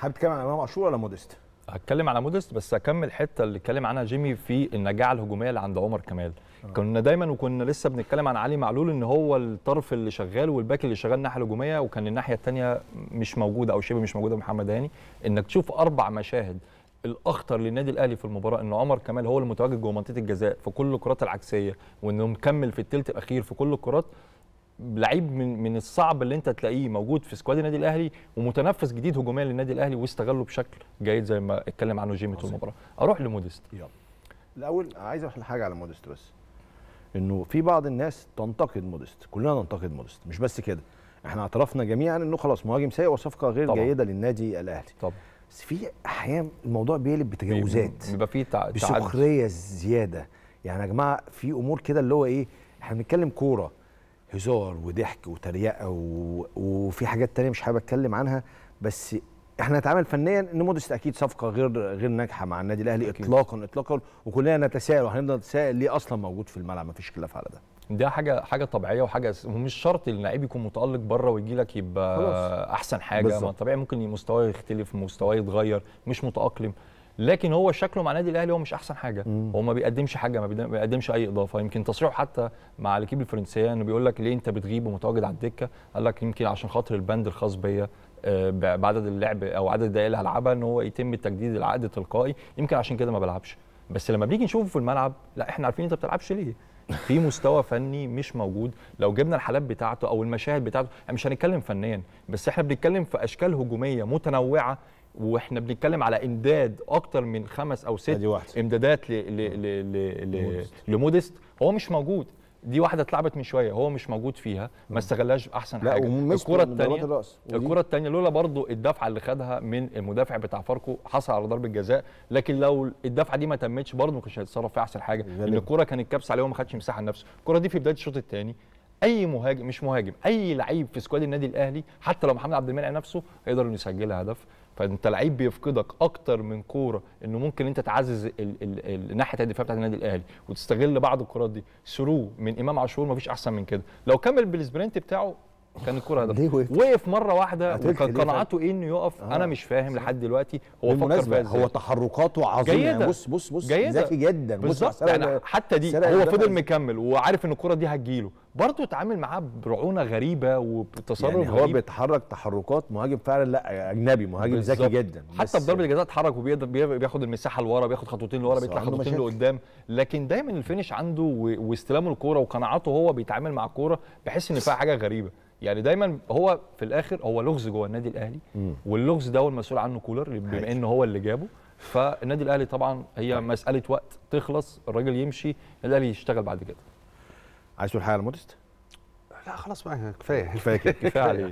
حابب تتكلم عن امام عاشور ولا موديست؟ هتكلم على موديست بس هكمل حته اللي اتكلم عنها جيمي في النجاعه الهجوميه اللي عند عمر كمال آه. كنا دايما وكنا لسه بنتكلم عن علي معلول ان هو الطرف اللي شغال والباك اللي شغال الناحيه الهجوميه وكان الناحيه الثانيه مش موجوده او شبه مش موجوده محمد هاني انك تشوف اربع مشاهد الاخطر للنادي الاهلي في المباراه ان عمر كمال هو المتواجد جوه منطقه الجزاء في كل الكرات العكسيه وانه مكمل في الثلث الاخير في كل الكرات لعيب من من الصعب اللي انت تلاقيه موجود في سكواد النادي الاهلي ومتنفس جديد هجوميا للنادي الاهلي واستغله بشكل جيد زي ما اتكلم عنه جيمي طول المباراه اروح لموديست يلا الاول عايز اقول حاجه على موديست بس انه في بعض الناس تنتقد موديست كلنا ننتقد موديست مش بس كده احنا اعترفنا جميعا انه خلاص مهاجم سيء وصفقه غير طبعا. جيده للنادي الاهلي طبعا بس في احيان الموضوع بيقلب بتجاوزات بيبقى فيه بسخريه زياده يعني يا جماعه في امور كده اللي هو ايه احنا بنتكلم كوره هزار وضحك وتريقه و... وفي حاجات تانية مش حابب اتكلم عنها بس احنا نتعامل فنيا ان مودست اكيد صفقه غير غير ناجحه مع النادي الاهلي أكيد. اطلاقا اطلاقا وكلنا نتساءل وهنبدا نتساءل ليه اصلا موجود في الملعب مفيش خلاف على ده ده حاجه حاجه طبيعيه وحاجه ومش شرط اللعيب يكون متالق بره ويجي لك يبقى خلاص. احسن حاجه بالزبط. طبيعي ممكن مستواه يختلف مستواه يتغير مش متاقلم لكن هو شكله مع النادي الاهلي هو مش احسن حاجه مم. هو ما بيقدمش حاجه ما بيقدمش اي اضافه يمكن تصريحه حتى مع الاكيب الفرنسيه انه بيقول لك ليه انت بتغيب ومتواجد على الدكه قال لك يمكن عشان خاطر البند الخاص بيا آه، بعدد اللعب او عدد الدقائق اللي هلعبها ان هو يتم تجديد العقد تلقائي يمكن عشان كده ما بلعبش بس لما بنيجي نشوفه في الملعب لا احنا عارفين انت ما بتلعبش ليه في مستوى فني مش موجود لو جبنا الحالات بتاعته او المشاهد بتاعته يعني مش هنتكلم فنيا بس احنا بنتكلم في اشكال هجوميه متنوعه واحنا بنتكلم على امداد اكتر من خمس او ست امدادات لموديست لمودست هو مش موجود دي واحده اتلعبت من شويه هو مش موجود فيها ما استغلهاش احسن لا حاجه الكره الثانيه الكره الثانيه لولا برضو الدفعه اللي خدها من المدافع بتاع فاركو حصل على ضربه جزاء لكن لو الدفعه دي ما تمتش برضو ما كانش هيتصرف في احسن حاجه لان الكره كانت كبس عليه وما خدش مساحه لنفسه الكره دي في بدايه الشوط الثاني اي مهاجم مش مهاجم اي لعيب في سكواد النادي الاهلي حتى لو محمد عبد المنعم نفسه هيقدر انه يسجلها هدف فانت لعيب بيفقدك اكتر من كوره انه ممكن انت تعزز الناحيه الدفاعيه بتاعت النادي الاهلي وتستغل بعض الكرات دي ثرو من امام عاشور مفيش احسن من كده لو كمل بالسبرنت بتاعه كان الكوره هدف وقف مره واحده وكان قناعته ايه انه يقف آه. انا مش فاهم لحد دلوقتي هو فكر فيها ازاي هو تحركاته عظيمه يعني بص بص بص ذكي جدا بالظبط يعني حتى دي هو فضل مكمل وعارف ان الكوره دي هتجيله برضه اتعامل معاه برعونه غريبه وبتصرف يعني هو غريب. بيتحرك تحركات مهاجم فعلا لا اجنبي مهاجم ذكي جدا حتى في ضربه الجزاء اتحرك وبياخد المساحه لورا بياخد خطوتين لورا بيطلع خطوتين لقدام لكن دايما الفينش عنده واستلامه الكوره وقناعاته هو بيتعامل مع الكوره بحس ان فيها حاجه غريبه يعني دايما هو في الاخر هو لغز جوه النادي الاهلي واللغز ده هو المسؤول عنه كولر بما ان هو اللي جابه فالنادي الاهلي طبعا هي مساله وقت تخلص الراجل يمشي الاهلي يشتغل بعد كده عايز تقول حاجه لمودست؟ لا خلاص بقى كفايه كفايه كفايه عليه